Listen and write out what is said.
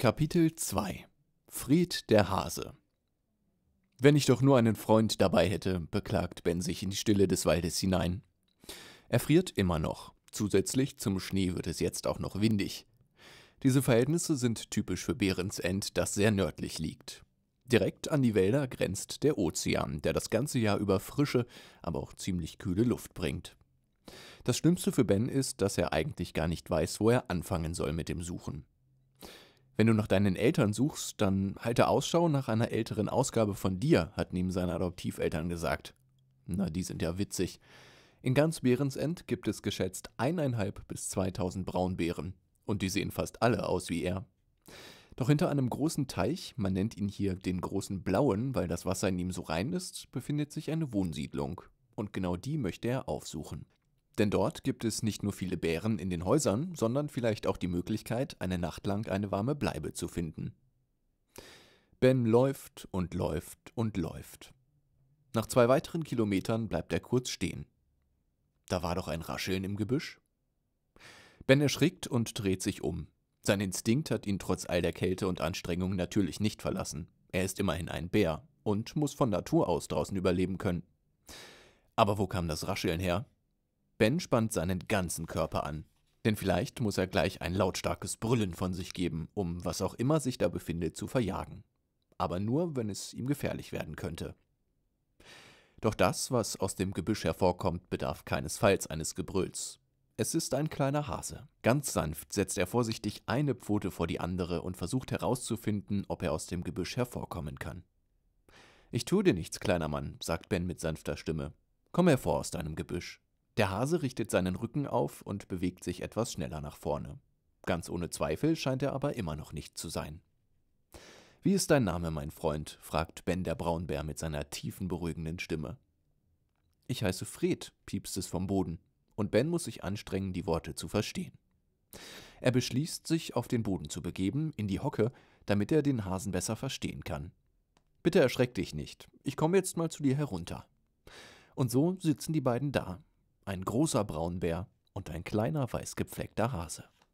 Kapitel 2 Fried der Hase Wenn ich doch nur einen Freund dabei hätte, beklagt Ben sich in die Stille des Waldes hinein. Er friert immer noch. Zusätzlich zum Schnee wird es jetzt auch noch windig. Diese Verhältnisse sind typisch für Behrensend, das sehr nördlich liegt. Direkt an die Wälder grenzt der Ozean, der das ganze Jahr über frische, aber auch ziemlich kühle Luft bringt. Das Schlimmste für Ben ist, dass er eigentlich gar nicht weiß, wo er anfangen soll mit dem Suchen. Wenn du nach deinen Eltern suchst, dann halte Ausschau nach einer älteren Ausgabe von dir, hat Niem seine Adoptiveltern gesagt. Na, die sind ja witzig. In ganz Bärensend gibt es geschätzt eineinhalb bis 2000 Braunbären. Und die sehen fast alle aus wie er. Doch hinter einem großen Teich, man nennt ihn hier den großen Blauen, weil das Wasser in ihm so rein ist, befindet sich eine Wohnsiedlung. Und genau die möchte er aufsuchen. Denn dort gibt es nicht nur viele Bären in den Häusern, sondern vielleicht auch die Möglichkeit, eine Nacht lang eine warme Bleibe zu finden. Ben läuft und läuft und läuft. Nach zwei weiteren Kilometern bleibt er kurz stehen. Da war doch ein Rascheln im Gebüsch. Ben erschrickt und dreht sich um. Sein Instinkt hat ihn trotz all der Kälte und Anstrengung natürlich nicht verlassen. Er ist immerhin ein Bär und muss von Natur aus draußen überleben können. Aber wo kam das Rascheln her? Ben spannt seinen ganzen Körper an. Denn vielleicht muss er gleich ein lautstarkes Brüllen von sich geben, um was auch immer sich da befindet zu verjagen. Aber nur, wenn es ihm gefährlich werden könnte. Doch das, was aus dem Gebüsch hervorkommt, bedarf keinesfalls eines Gebrülls. Es ist ein kleiner Hase. Ganz sanft setzt er vorsichtig eine Pfote vor die andere und versucht herauszufinden, ob er aus dem Gebüsch hervorkommen kann. Ich tue dir nichts, kleiner Mann, sagt Ben mit sanfter Stimme. Komm hervor aus deinem Gebüsch. Der Hase richtet seinen Rücken auf und bewegt sich etwas schneller nach vorne. Ganz ohne Zweifel scheint er aber immer noch nicht zu sein. Wie ist dein Name, mein Freund? fragt Ben der Braunbär mit seiner tiefen, beruhigenden Stimme. Ich heiße Fred, piepst es vom Boden, und Ben muss sich anstrengen, die Worte zu verstehen. Er beschließt, sich auf den Boden zu begeben, in die Hocke, damit er den Hasen besser verstehen kann. Bitte erschreck dich nicht, ich komme jetzt mal zu dir herunter. Und so sitzen die beiden da, ein großer Braunbär und ein kleiner weißgepflegter Hase.